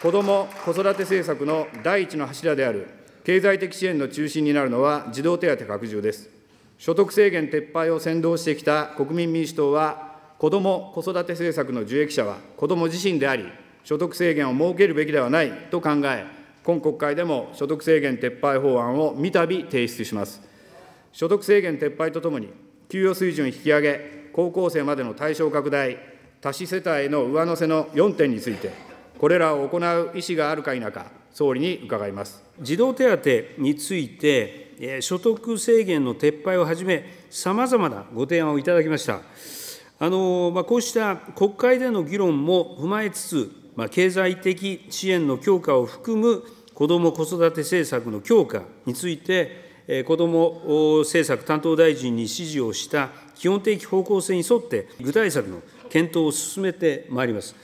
子ども・子育て政策の第一の柱である経済的支援の中心になるのは児童手当拡充です。所得制限撤廃を先導してきた国民民主党は、子ども・子育て政策の受益者は子ども自身であり、所得制限を設けるべきではないと考え、今国会でも所得制限撤廃法案を三度提出します。所得制限撤廃とともに、給与水準引き上げ、高校生までの対象拡大、多子世帯への上乗せの4点について、これらを行う意思があるか否か、総理に伺います。児童手当について、所得制限の撤廃をはじめ、さまざまなご提案をいただきました。あのまあ、こうした国会での議論も踏まえつつ、まあ、経済的支援の強化を含む子ども・子育て政策の強化について、子ども政策担当大臣に指示をした基本的方向性に沿って、具体策の検討を進めてまいります。